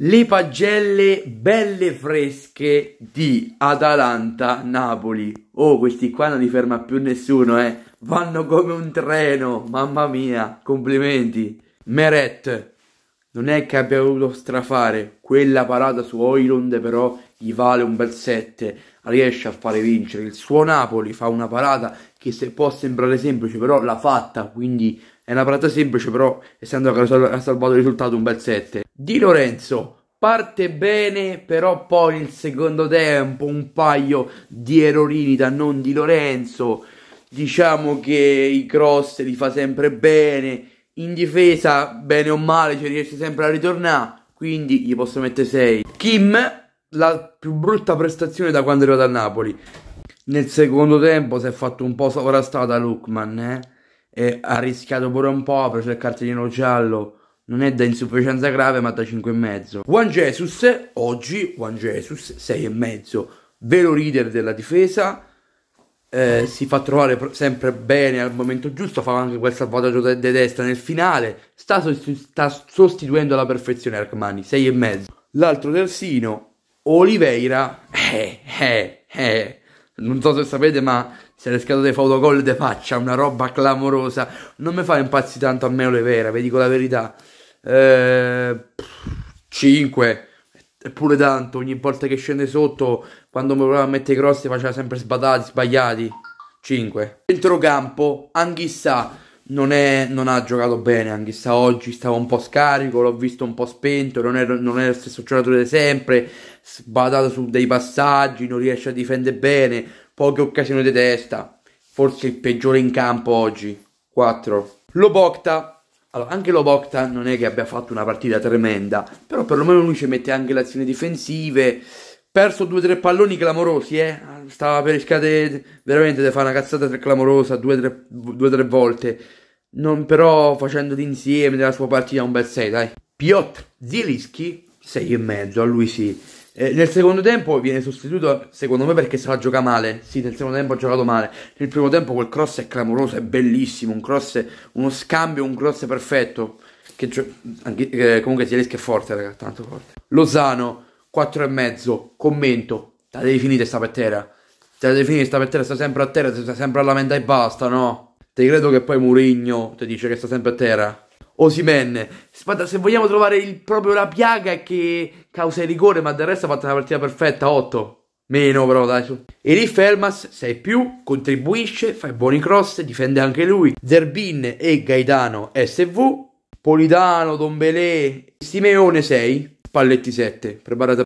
le pagelle belle fresche di Atalanta Napoli. Oh, questi qua non li ferma più nessuno, eh. Vanno come un treno, mamma mia, complimenti. Meret non è che abbia voluto strafare quella parata su Oilund, però gli vale un bel 7. Riesce a fare vincere il suo Napoli, fa una parata che se può sembrare semplice, però l'ha fatta, quindi è una parata semplice, però essendo che ha salvato il risultato un bel 7. Di Lorenzo parte bene, però poi nel secondo tempo un paio di errorini da non di Lorenzo. Diciamo che i cross li fa sempre bene. In difesa, bene o male, ci riesce sempre a ritornare. Quindi gli posso mettere 6. Kim, la più brutta prestazione da quando era da Napoli. Nel secondo tempo si è fatto un po' sovrastata Lukman, eh? ha rischiato pure un po' per il cartellino giallo non è da insufficienza grave ma da 5,5. Juan Jesus, oggi Juan Jesus 6,5, vero leader della difesa, eh, si fa trovare sempre bene al momento giusto, fa anche quel salvataggio di de- destra nel finale, sta, sostitu- sta sostituendo alla perfezione Arcmani, 6,5. L'altro terzino, Oliveira, eh, eh, eh. Non so se sapete, ma se le scatole fotogol de faccia, una roba clamorosa. Non mi fa impazzire tanto a me Oliveira vi dico la verità eh, 5, eppure tanto, ogni volta che scende sotto, quando mi provava a mettere i cross faceva sempre sbadati, sbagliati, 5. Centrocampo, Anghissà, non, è, non ha giocato bene, Anghissà oggi stava un po' scarico, l'ho visto un po' spento, non è, non è lo stesso giocatore di sempre, sbadato su dei passaggi, non riesce a difendere bene, poche occasioni di testa, forse il peggiore in campo oggi, 4. lo Lobocta allora, anche Lobokta non è che abbia fatto una partita tremenda, però perlomeno lui ci mette anche le azioni difensive. Perso due o tre palloni clamorosi, eh. Stava per rischiare veramente deve fare una cazzata clamorosa due o tre volte. Non però facendo d'insieme della sua partita un bel 6, dai. Piotr Zielinski, 6 e mezzo, a lui sì eh, nel secondo tempo viene sostituito, secondo me, perché se la gioca male. Sì, nel secondo tempo ha giocato male. Nel primo tempo quel cross è clamoroso, è bellissimo. Un cross, uno scambio, un cross perfetto. Che gio- anche, eh, comunque Zielinski è forte, ragazzi, tanto forte. Lozano, 4,5. Commento, Te la devi finire sta per terra. Te la devi finire sta per terra, sta sempre a terra, sta sempre a lamentare e basta, no? Te credo che poi Murigno ti dice che sta sempre a terra. Osimen. Se vogliamo trovare il, proprio la piaga che causa il rigore, ma del resto ha fatto una partita perfetta, 8. Meno però dai su. Elif Elmas 6 più, contribuisce, fa i buoni cross, difende anche lui. Zerbin e Gaetano SV. Politano, Dombelé, Simeone 6, Palletti 7. Preparate